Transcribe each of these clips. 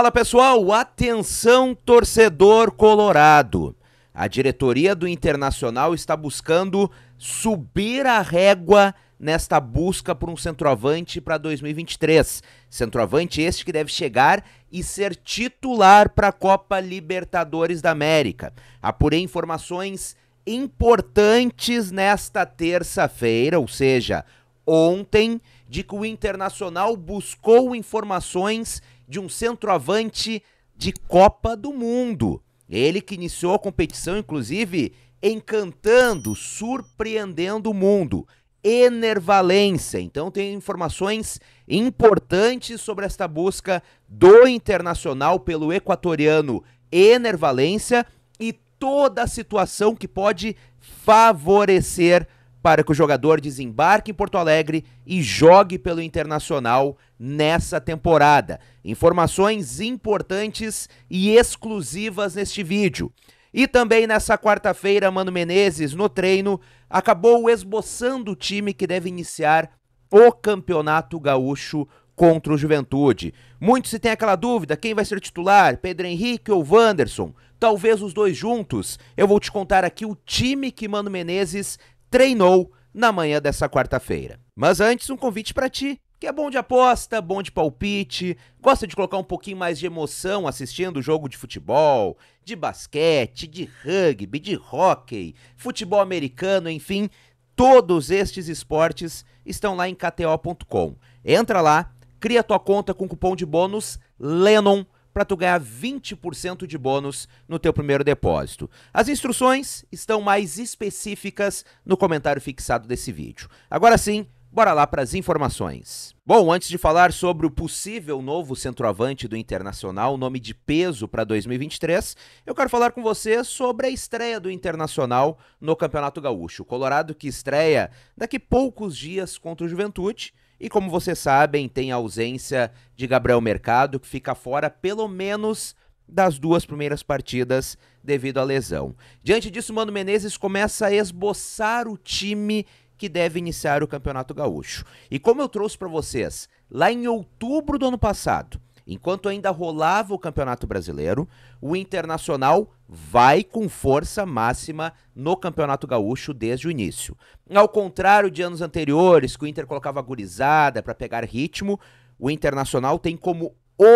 Fala pessoal, atenção torcedor colorado. A diretoria do Internacional está buscando subir a régua nesta busca por um centroavante para 2023. Centroavante este que deve chegar e ser titular para a Copa Libertadores da América. Apurei informações importantes nesta terça-feira, ou seja, ontem, de que o Internacional buscou informações de um centroavante de Copa do Mundo. Ele que iniciou a competição, inclusive, encantando, surpreendendo o mundo. Enervalência. Então tem informações importantes sobre esta busca do Internacional pelo equatoriano Enervalência e toda a situação que pode favorecer para que o jogador desembarque em Porto Alegre e jogue pelo Internacional nessa temporada. Informações importantes e exclusivas neste vídeo. E também nessa quarta-feira, Mano Menezes, no treino, acabou esboçando o time que deve iniciar o Campeonato Gaúcho contra o Juventude. Muito se tem aquela dúvida, quem vai ser titular, Pedro Henrique ou Wanderson? Talvez os dois juntos. Eu vou te contar aqui o time que Mano Menezes treinou na manhã dessa quarta-feira. Mas antes, um convite para ti que é bom de aposta, bom de palpite, gosta de colocar um pouquinho mais de emoção assistindo o jogo de futebol, de basquete, de rugby, de hockey, futebol americano, enfim, todos estes esportes estão lá em kto.com. Entra lá, cria tua conta com cupom de bônus LENON para tu ganhar 20% de bônus no teu primeiro depósito. As instruções estão mais específicas no comentário fixado desse vídeo. Agora sim, Bora lá para as informações. Bom, antes de falar sobre o possível novo centroavante do Internacional, nome de peso para 2023, eu quero falar com você sobre a estreia do Internacional no Campeonato Gaúcho. O Colorado que estreia daqui poucos dias contra o Juventude e como vocês sabem, tem a ausência de Gabriel Mercado, que fica fora pelo menos das duas primeiras partidas devido à lesão. Diante disso, Mano Menezes começa a esboçar o time que deve iniciar o Campeonato Gaúcho. E como eu trouxe para vocês, lá em outubro do ano passado, enquanto ainda rolava o Campeonato Brasileiro, o Internacional vai com força máxima no Campeonato Gaúcho desde o início. Ao contrário de anos anteriores, que o Inter colocava gurizada para pegar ritmo, o Internacional tem como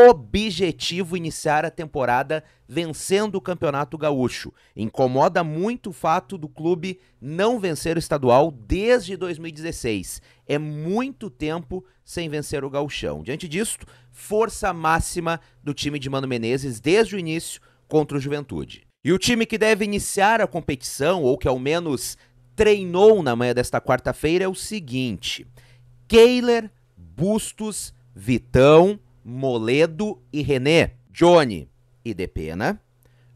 objetivo iniciar a temporada vencendo o Campeonato Gaúcho. Incomoda muito o fato do clube não vencer o estadual desde 2016. É muito tempo sem vencer o gauchão. Diante disso, força máxima do time de Mano Menezes desde o início contra o Juventude. E o time que deve iniciar a competição, ou que ao menos treinou na manhã desta quarta-feira, é o seguinte: Keiler, Bustos, Vitão, Moledo e René, Johnny e Depena,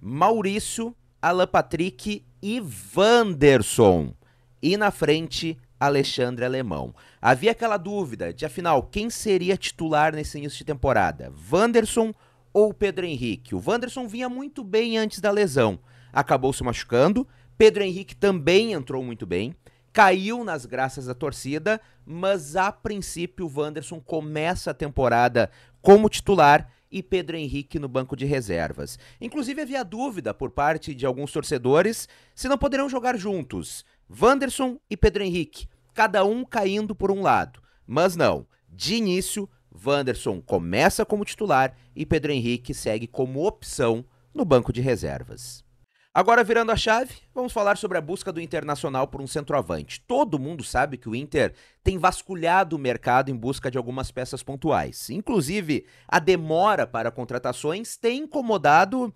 Maurício, Alan Patrick e Vanderson. E na frente, Alexandre Alemão. Havia aquela dúvida de, afinal, quem seria titular nesse início de temporada? Vanderson ou ou Pedro Henrique. O Wanderson vinha muito bem antes da lesão, acabou se machucando. Pedro Henrique também entrou muito bem, caiu nas graças da torcida, mas a princípio o Wanderson começa a temporada como titular e Pedro Henrique no banco de reservas. Inclusive havia dúvida por parte de alguns torcedores se não poderão jogar juntos, Wanderson e Pedro Henrique, cada um caindo por um lado. Mas não, de início Wanderson começa como titular e Pedro Henrique segue como opção no banco de reservas. Agora, virando a chave, vamos falar sobre a busca do Internacional por um centroavante. Todo mundo sabe que o Inter tem vasculhado o mercado em busca de algumas peças pontuais. Inclusive, a demora para contratações tem incomodado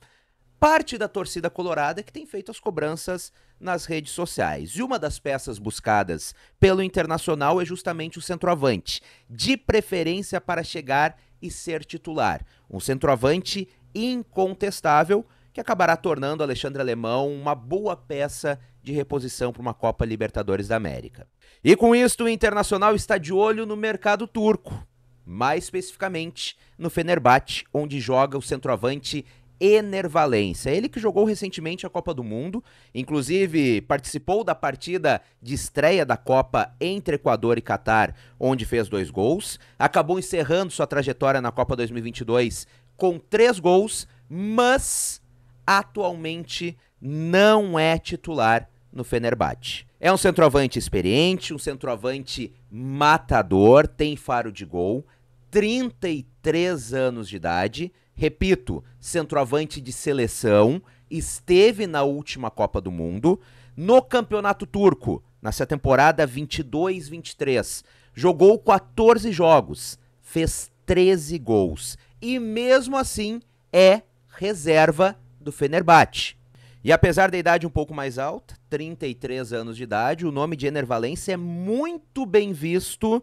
parte da torcida colorada que tem feito as cobranças nas redes sociais. E uma das peças buscadas pelo Internacional é justamente o centroavante, de preferência para chegar e ser titular. Um centroavante incontestável que acabará tornando Alexandre Alemão uma boa peça de reposição para uma Copa Libertadores da América. E com isto, o Internacional está de olho no mercado turco, mais especificamente no Fenerbahçe, onde joga o centroavante Enervalência. Ele que jogou recentemente a Copa do Mundo, inclusive participou da partida de estreia da Copa entre Equador e Catar, onde fez dois gols. Acabou encerrando sua trajetória na Copa 2022 com três gols, mas atualmente não é titular no Fenerbahçe. É um centroavante experiente, um centroavante matador, tem faro de gol, 33 anos de idade repito, centroavante de seleção, esteve na última Copa do Mundo, no Campeonato Turco, nessa temporada 22-23, jogou 14 jogos, fez 13 gols e mesmo assim é reserva do Fenerbahçe. E apesar da idade um pouco mais alta, 33 anos de idade, o nome de Ener Valencia é muito bem visto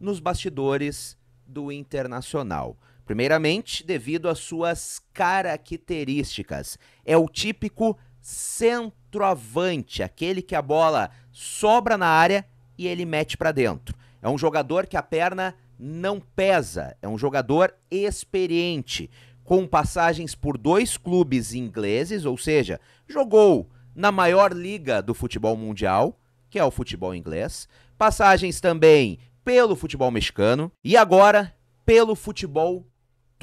nos bastidores do Internacional. Primeiramente, devido às suas características. É o típico centroavante, aquele que a bola sobra na área e ele mete para dentro. É um jogador que a perna não pesa, é um jogador experiente, com passagens por dois clubes ingleses, ou seja, jogou na maior liga do futebol mundial, que é o futebol inglês, passagens também pelo futebol mexicano e agora pelo futebol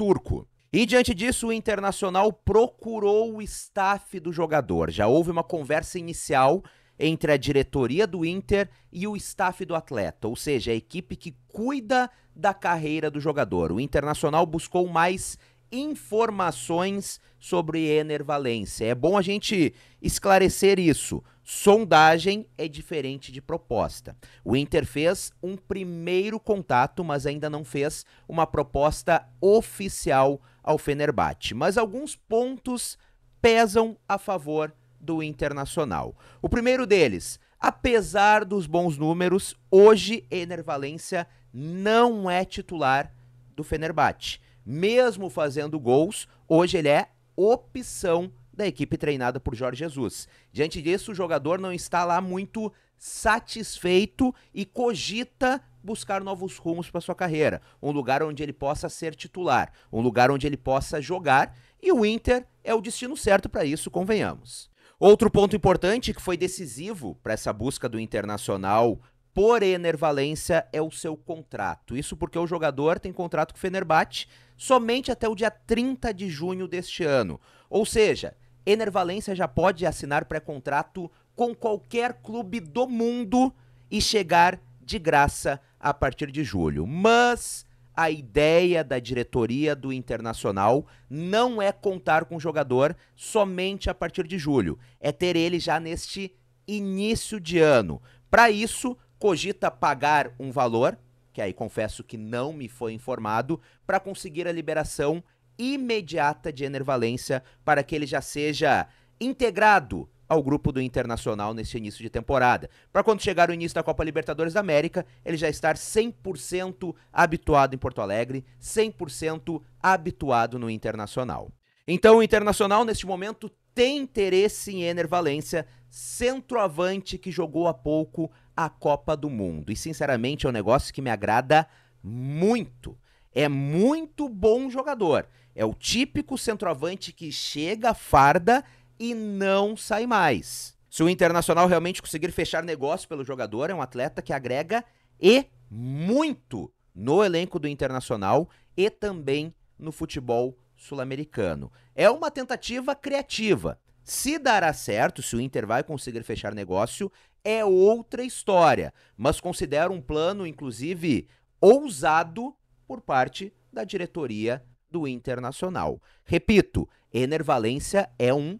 turco. E diante disso, o Internacional procurou o staff do jogador. Já houve uma conversa inicial entre a diretoria do Inter e o staff do atleta, ou seja, a equipe que cuida da carreira do jogador. O Internacional buscou mais informações sobre Ener Valência. É bom a gente esclarecer isso. Sondagem é diferente de proposta. O Inter fez um primeiro contato, mas ainda não fez uma proposta oficial ao Fenerbahçe. Mas alguns pontos pesam a favor do Internacional. O primeiro deles, apesar dos bons números, hoje Ener Valência não é titular do Fenerbahçe. Mesmo fazendo gols, hoje ele é opção da equipe treinada por Jorge Jesus. Diante disso, o jogador não está lá muito satisfeito e cogita buscar novos rumos para sua carreira, um lugar onde ele possa ser titular, um lugar onde ele possa jogar, e o Inter é o destino certo para isso, convenhamos. Outro ponto importante que foi decisivo para essa busca do Internacional por Enervalência é o seu contrato. Isso porque o jogador tem contrato com o Fenerbahçe somente até o dia 30 de junho deste ano. Ou seja, Enervalência já pode assinar pré-contrato com qualquer clube do mundo e chegar de graça a partir de julho. Mas a ideia da diretoria do Internacional não é contar com o jogador somente a partir de julho, é ter ele já neste início de ano. Para isso, cogita pagar um valor, que aí confesso que não me foi informado, para conseguir a liberação imediata de enervalência para que ele já seja integrado ao grupo do Internacional nesse início de temporada. Para quando chegar o início da Copa Libertadores da América, ele já estar 100% habituado em Porto Alegre, 100% habituado no Internacional. Então o Internacional neste momento tem interesse em Ener Valência, centroavante que jogou há pouco a Copa do Mundo. E sinceramente é um negócio que me agrada muito. É muito bom jogador. É o típico centroavante que chega, farda e não sai mais. Se o Internacional realmente conseguir fechar negócio pelo jogador, é um atleta que agrega e muito no elenco do Internacional e também no futebol sul-americano. É uma tentativa criativa. Se dará certo, se o Inter vai conseguir fechar negócio, é outra história, mas considero um plano, inclusive, ousado por parte da diretoria do Internacional. Repito, Ener Valência é um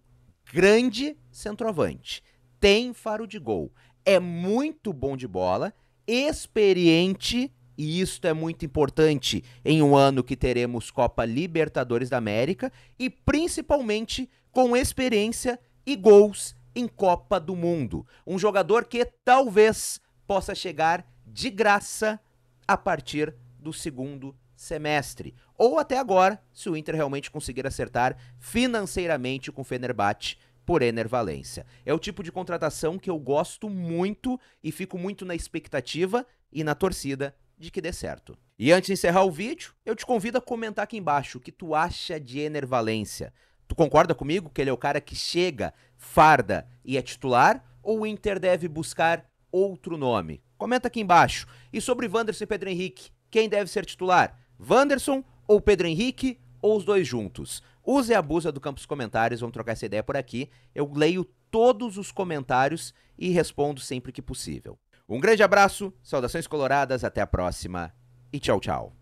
grande centroavante. Tem faro de gol. É muito bom de bola, experiente, e isto é muito importante em um ano que teremos Copa Libertadores da América e principalmente com experiência e gols em Copa do Mundo. Um jogador que talvez possa chegar de graça a partir do segundo semestre. Ou até agora, se o Inter realmente conseguir acertar financeiramente com o Fenerbahçe por Ener Valência. É o tipo de contratação que eu gosto muito e fico muito na expectativa e na torcida de que dê certo. E antes de encerrar o vídeo, eu te convido a comentar aqui embaixo o que tu acha de Ener Valência. Tu concorda comigo que ele é o cara que chega, farda e é titular? Ou o Inter deve buscar outro nome? Comenta aqui embaixo. E sobre Wanderson e Pedro Henrique, quem deve ser titular? Wanderson ou Pedro Henrique ou os dois juntos? Use a abusa do campo dos comentários, vamos trocar essa ideia por aqui. Eu leio todos os comentários e respondo sempre que possível. Um grande abraço, saudações coloradas, até a próxima e tchau, tchau.